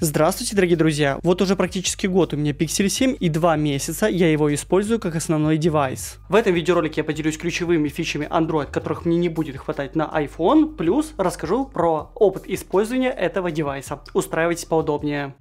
Здравствуйте, дорогие друзья! Вот уже практически год у меня Pixel 7 и 2 месяца я его использую как основной девайс. В этом видеоролике я поделюсь ключевыми фичами Android, которых мне не будет хватать на iPhone, плюс расскажу про опыт использования этого девайса. Устраивайтесь поудобнее.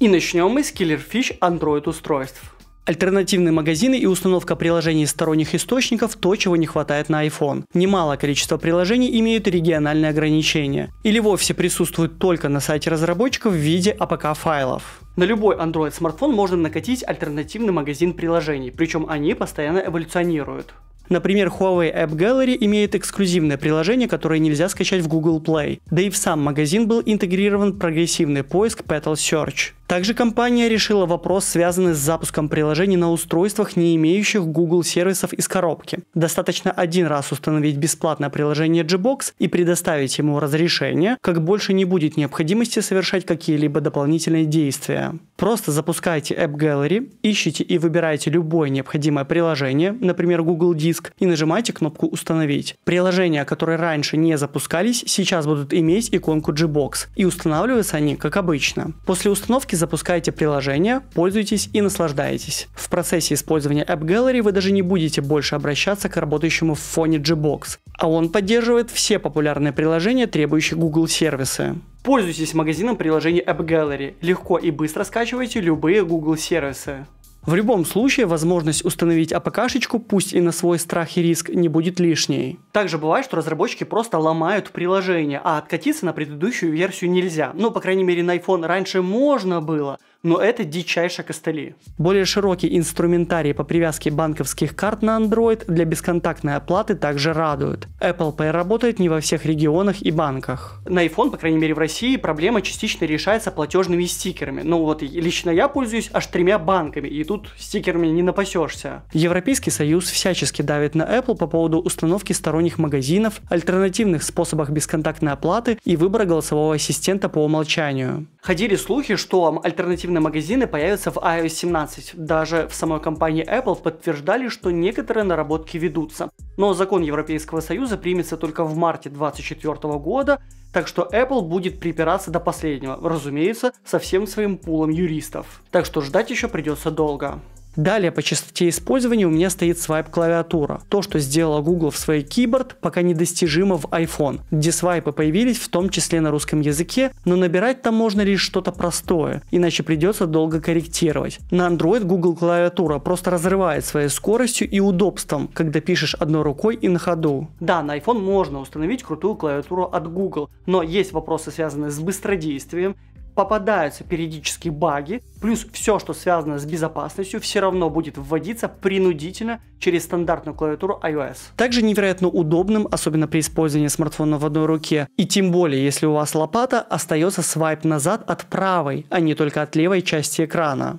И начнем мы с киллер фич Android устройств. Альтернативные магазины и установка приложений из сторонних источников – то, чего не хватает на iPhone. Немало количество приложений имеют региональные ограничения. Или вовсе присутствуют только на сайте разработчиков в виде APK-файлов. На любой Android-смартфон можно накатить альтернативный магазин приложений, причем они постоянно эволюционируют. Например, Huawei App Gallery имеет эксклюзивное приложение, которое нельзя скачать в Google Play. Да и в сам магазин был интегрирован прогрессивный поиск Petal Search. Также компания решила вопрос, связанный с запуском приложений на устройствах, не имеющих Google сервисов из коробки. Достаточно один раз установить бесплатное приложение Gbox и предоставить ему разрешение, как больше не будет необходимости совершать какие-либо дополнительные действия. Просто запускайте App Gallery, ищите и выбирайте любое необходимое приложение, например, Google Диск, и нажимайте кнопку «Установить». Приложения, которые раньше не запускались, сейчас будут иметь иконку Gbox, и устанавливаются они как обычно. После установки запускайте приложение, пользуйтесь и наслаждайтесь. В процессе использования App Gallery вы даже не будете больше обращаться к работающему в фоне Gbox, а он поддерживает все популярные приложения, требующие Google сервисы. Пользуйтесь магазином приложения AppGallery. легко и быстро скачивайте любые Google сервисы. В любом случае, возможность установить АПКшечку, пусть и на свой страх и риск, не будет лишней. Также бывает, что разработчики просто ломают приложение, а откатиться на предыдущую версию нельзя. Ну, по крайней мере, на iPhone раньше можно было, но это дичайшая костыли. Более широкий инструментарий по привязке банковских карт на Android для бесконтактной оплаты также радует. Apple Pay работает не во всех регионах и банках. На iPhone, по крайней мере в России, проблема частично решается платежными стикерами. Ну вот лично я пользуюсь аж тремя банками, и тут стикерами не напасешься. Европейский Союз всячески давит на Apple по поводу установки сторонних магазинов, альтернативных способах бесконтактной оплаты и выбора голосового ассистента по умолчанию. Ходили слухи, что альтернативные нативные магазины появятся в iOS 17. Даже в самой компании Apple подтверждали, что некоторые наработки ведутся. Но закон Европейского Союза примется только в марте 2024 года, так что Apple будет припираться до последнего, разумеется, со всем своим пулом юристов. Так что ждать еще придется долго. Далее по частоте использования у меня стоит свайп-клавиатура. То, что сделала Google в своей Keyboard, пока недостижимо в iPhone, где свайпы появились в том числе на русском языке, но набирать там можно лишь что-то простое, иначе придется долго корректировать. На Android Google клавиатура просто разрывает своей скоростью и удобством, когда пишешь одной рукой и на ходу. Да, на iPhone можно установить крутую клавиатуру от Google, но есть вопросы, связанные с быстродействием, попадаются периодически баги, плюс все, что связано с безопасностью, все равно будет вводиться принудительно через стандартную клавиатуру iOS. Также невероятно удобным, особенно при использовании смартфона в одной руке, и тем более, если у вас лопата, остается свайп назад от правой, а не только от левой части экрана.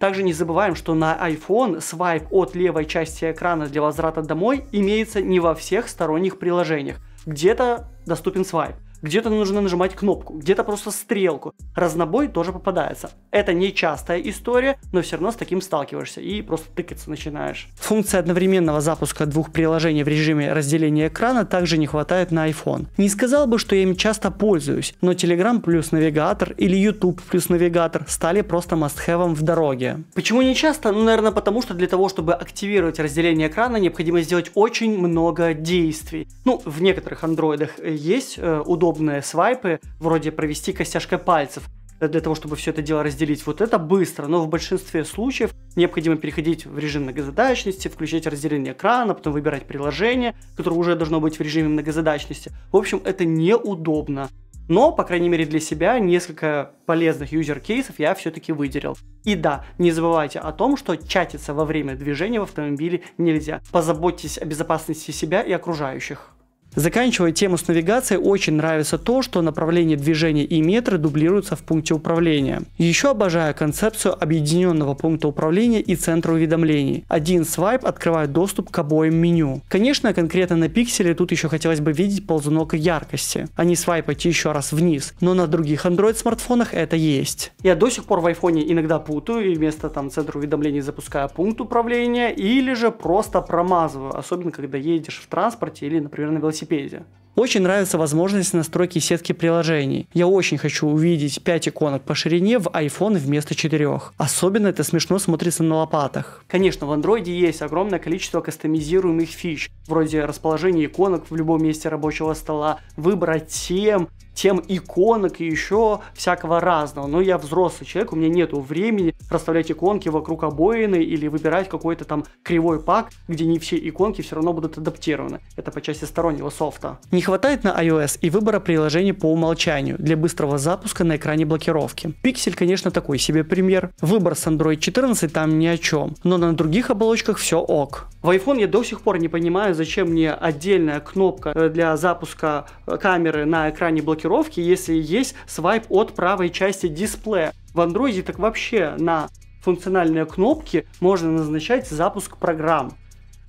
Также не забываем, что на iPhone свайп от левой части экрана для возврата домой имеется не во всех сторонних приложениях. Где-то доступен свайп где-то нужно нажимать кнопку, где-то просто стрелку. Разнобой тоже попадается. Это не частая история, но все равно с таким сталкиваешься и просто тыкаться начинаешь. Функции одновременного запуска двух приложений в режиме разделения экрана также не хватает на iPhone. Не сказал бы, что я им часто пользуюсь, но Telegram плюс навигатор или YouTube плюс навигатор стали просто мастхевом в дороге. Почему не часто? Ну, наверное, потому что для того, чтобы активировать разделение экрана, необходимо сделать очень много действий. Ну, в некоторых андроидах э, есть э, удобно удобные свайпы, вроде провести костяшкой пальцев, для того, чтобы все это дело разделить. Вот это быстро, но в большинстве случаев необходимо переходить в режим многозадачности, включать разделение экрана, потом выбирать приложение, которое уже должно быть в режиме многозадачности. В общем, это неудобно. Но, по крайней мере для себя, несколько полезных юзер-кейсов я все-таки выделил. И да, не забывайте о том, что чатиться во время движения в автомобиле нельзя. Позаботьтесь о безопасности себя и окружающих. Заканчивая тему с навигацией, очень нравится то, что направление движения и метры дублируются в пункте управления. Еще обожаю концепцию объединенного пункта управления и центра уведомлений. Один свайп открывает доступ к обоим меню. Конечно, конкретно на пикселе тут еще хотелось бы видеть ползунок яркости, а не свайпать еще раз вниз, но на других Android смартфонах это есть. Я до сих пор в iPhone иногда путаю и вместо там центра уведомлений запускаю пункт управления или же просто промазываю, особенно когда едешь в транспорте или, например, на велосипеде Wikipedia. Очень нравится возможность настройки сетки приложений. Я очень хочу увидеть 5 иконок по ширине в iPhone вместо 4. Особенно это смешно смотрится на лопатах. Конечно, в Android есть огромное количество кастомизируемых фич, вроде расположения иконок в любом месте рабочего стола, выбора тем, тем иконок и еще всякого разного. Но я взрослый человек, у меня нет времени расставлять иконки вокруг обоины или выбирать какой-то там кривой пак, где не все иконки все равно будут адаптированы. Это по части стороннего софта. Не хватает на iOS и выбора приложений по умолчанию для быстрого запуска на экране блокировки. Pixel, конечно, такой себе пример. Выбор с Android 14 там ни о чем, но на других оболочках все ок. В iPhone я до сих пор не понимаю, зачем мне отдельная кнопка э, для запуска э, камеры на экране блокировки, если есть свайп от правой части дисплея. В Android так вообще на функциональные кнопки можно назначать запуск программ.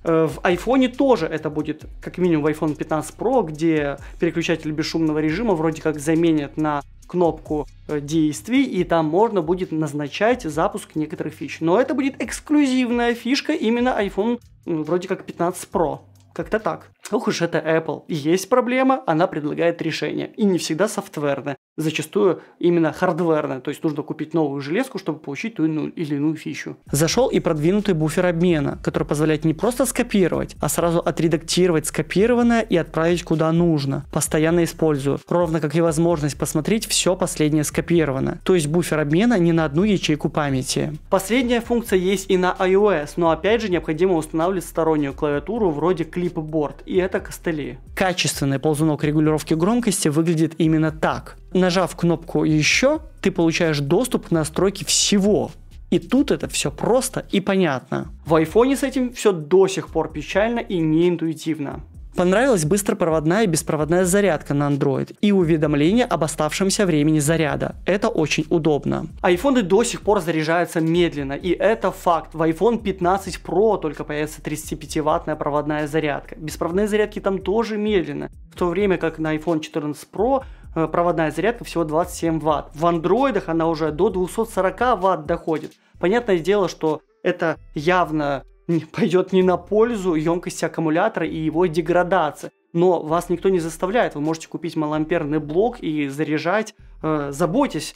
Э, в айфоне тоже это будет, как минимум, в iPhone 15 Pro, где переключатель бесшумного режима вроде как заменят на кнопку э, действий, и там можно будет назначать запуск некоторых фич. Но это будет эксклюзивная фишка именно iPhone вроде как 15 Pro. Как-то так. Ох уж это Apple. Есть проблема, она предлагает решение. И не всегда софтверное зачастую именно хардверная, то есть нужно купить новую железку, чтобы получить ту или иную фичу. Зашел и продвинутый буфер обмена, который позволяет не просто скопировать, а сразу отредактировать скопированное и отправить куда нужно. Постоянно использую. Ровно как и возможность посмотреть все последнее скопированное. То есть буфер обмена не на одну ячейку памяти. Последняя функция есть и на iOS, но опять же необходимо устанавливать стороннюю клавиатуру вроде Clipboard и это костыли. Качественный ползунок регулировки громкости выглядит именно так нажав кнопку «Еще», ты получаешь доступ к настройке всего. И тут это все просто и понятно. В айфоне с этим все до сих пор печально и неинтуитивно. Понравилась быстропроводная и беспроводная зарядка на Android и уведомления об оставшемся времени заряда. Это очень удобно. Айфоны до сих пор заряжаются медленно, и это факт. В iPhone 15 Pro только появится 35-ваттная проводная зарядка. Беспроводные зарядки там тоже медленно, в то время как на iPhone 14 Pro Э, проводная зарядка всего 27 ватт. В андроидах она уже до 240 ватт доходит. Понятное дело, что это явно не пойдет не на пользу емкости аккумулятора и его деградации. Но вас никто не заставляет, вы можете купить малоамперный блок и заряжать. Э, заботьтесь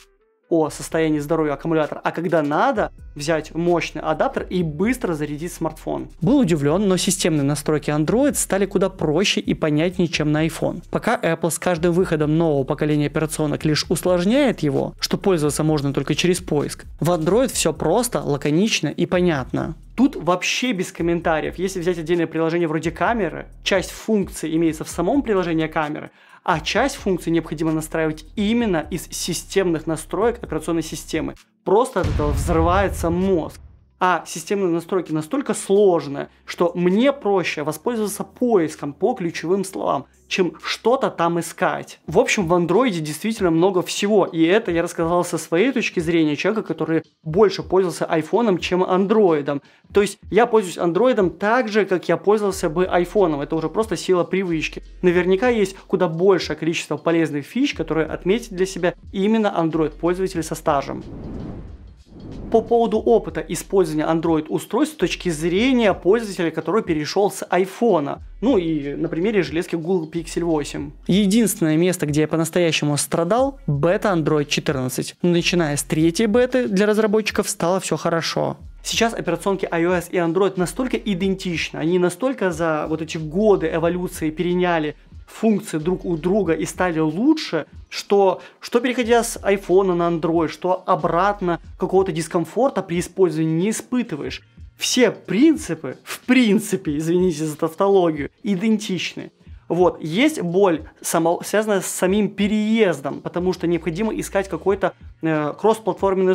о состоянии здоровья аккумулятора, а когда надо, взять мощный адаптер и быстро зарядить смартфон. Был удивлен, но системные настройки Android стали куда проще и понятнее, чем на iPhone. Пока Apple с каждым выходом нового поколения операционок лишь усложняет его, что пользоваться можно только через поиск, в Android все просто, лаконично и понятно. Тут вообще без комментариев. Если взять отдельное приложение вроде камеры, часть функций имеется в самом приложении камеры, а часть функций необходимо настраивать именно из системных настроек операционной системы. Просто от этого взрывается мозг а системные настройки настолько сложные, что мне проще воспользоваться поиском по ключевым словам, чем что-то там искать. В общем, в андроиде действительно много всего, и это я рассказал со своей точки зрения человека, который больше пользовался айфоном, чем андроидом. То есть я пользуюсь андроидом так же, как я пользовался бы айфоном, это уже просто сила привычки. Наверняка есть куда большее количество полезных фич, которые отметить для себя именно Android-пользователи со стажем по поводу опыта использования Android-устройств с точки зрения пользователя, который перешел с iPhone. Ну и на примере железки Google Pixel 8. Единственное место, где я по-настоящему страдал, бета Android 14. Но начиная с третьей беты для разработчиков стало все хорошо. Сейчас операционки iOS и Android настолько идентичны, они настолько за вот эти годы эволюции переняли функции друг у друга и стали лучше, что, что переходя с iPhone на Android, что обратно какого-то дискомфорта при использовании не испытываешь. Все принципы, в принципе, извините за тавтологию, идентичны. Вот. Есть боль, само, связанная с самим переездом, потому что необходимо искать какой-то э, кросс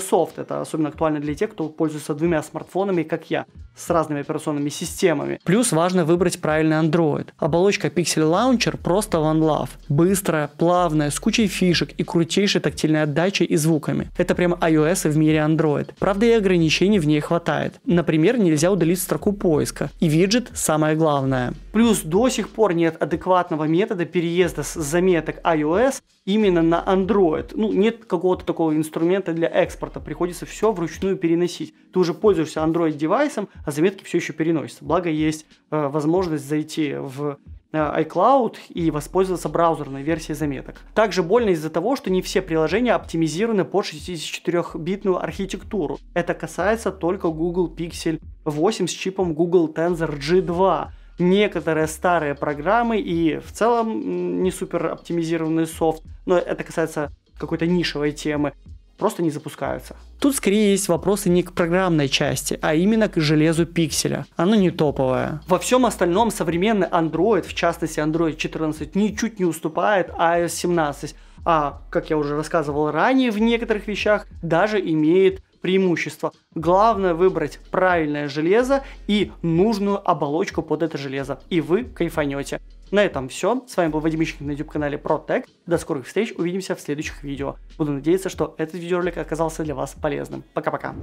софт. Это особенно актуально для тех, кто пользуется двумя смартфонами, как я, с разными операционными системами. Плюс важно выбрать правильный Android. Оболочка Pixel Launcher просто one love. Быстрая, плавная, с кучей фишек и крутейшей тактильной отдачей и звуками. Это прямо iOS в мире Android. Правда и ограничений в ней хватает. Например, нельзя удалить строку поиска. И виджет самое главное. Плюс до сих пор нет адекватного адекватного метода переезда с заметок iOS именно на Android. Ну, нет какого-то такого инструмента для экспорта, приходится все вручную переносить. Ты уже пользуешься Android девайсом, а заметки все еще переносятся. Благо есть э, возможность зайти в э, iCloud и воспользоваться браузерной версией заметок. Также больно из-за того, что не все приложения оптимизированы под 64-битную архитектуру. Это касается только Google Pixel 8 с чипом Google Tensor G2 некоторые старые программы и в целом не супер оптимизированный софт, но это касается какой-то нишевой темы, просто не запускаются. Тут скорее есть вопросы не к программной части, а именно к железу пикселя. Оно не топовое. Во всем остальном современный Android, в частности Android 14, ничуть не уступает iOS 17 а, как я уже рассказывал ранее, в некоторых вещах даже имеет преимущество. Главное выбрать правильное железо и нужную оболочку под это железо. И вы кайфанете. На этом все. С вами был Вадим Ищенко на YouTube-канале ProTech. До скорых встреч. Увидимся в следующих видео. Буду надеяться, что этот видеоролик оказался для вас полезным. Пока-пока.